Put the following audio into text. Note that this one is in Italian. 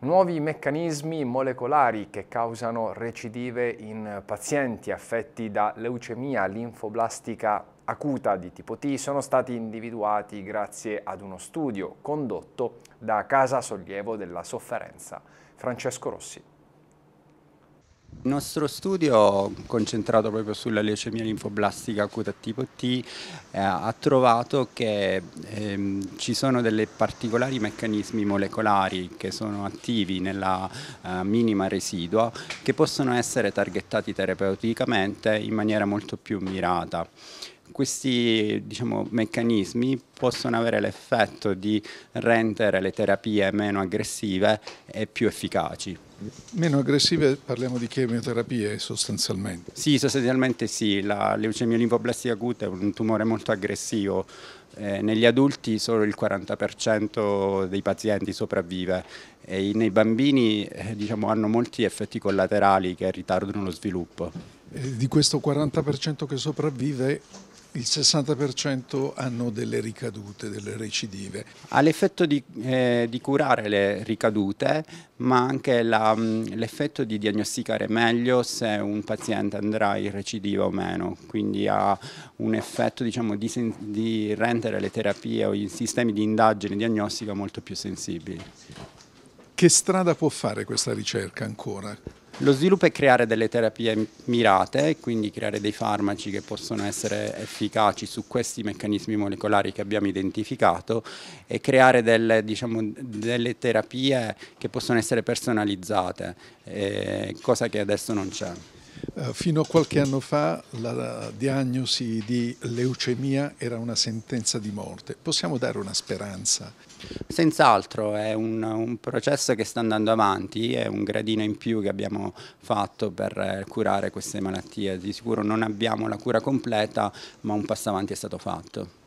nuovi meccanismi molecolari che causano recidive in pazienti affetti da leucemia linfoblastica acuta di tipo T sono stati individuati grazie ad uno studio condotto da Casa Sollievo della Sofferenza. Francesco Rossi. Il nostro studio, concentrato proprio sulla leucemia linfoblastica acuta tipo T, eh, ha trovato che ehm, ci sono delle particolari meccanismi molecolari che sono attivi nella eh, minima residua che possono essere targettati terapeuticamente in maniera molto più mirata questi diciamo, meccanismi possono avere l'effetto di rendere le terapie meno aggressive e più efficaci. Meno aggressive parliamo di chemioterapie sostanzialmente. Sì, sostanzialmente sì, la leucemia linfoblastica acuta è un tumore molto aggressivo. Eh, negli adulti solo il 40% dei pazienti sopravvive e nei bambini eh, diciamo, hanno molti effetti collaterali che ritardano lo sviluppo. Eh, di questo 40% che sopravvive il 60% hanno delle ricadute, delle recidive. Ha l'effetto di, eh, di, curare le ricadute, ma anche mm, l'effetto di diagnosticare meglio se un paziente andrà in recidiva o meno, quindi ha un effetto diciamo, di, di rendere le terapie o i sistemi di indagine diagnostica molto più sensibili. Che strada può fare questa ricerca ancora? Lo sviluppo è creare delle terapie mirate, quindi creare dei farmaci che possono essere efficaci su questi meccanismi molecolari che abbiamo identificato e creare delle, diciamo, delle terapie che possono essere personalizzate, eh, cosa che adesso non c'è. Eh, fino a qualche anno fa la diagnosi di leucemia era una sentenza di morte. Possiamo dare una speranza? Senz'altro è un, un, processo che sta andando avanti, è un gradino in più che abbiamo fatto per eh, curare queste malattie. Di sicuro non abbiamo la cura completa, ma un passo avanti è stato fatto.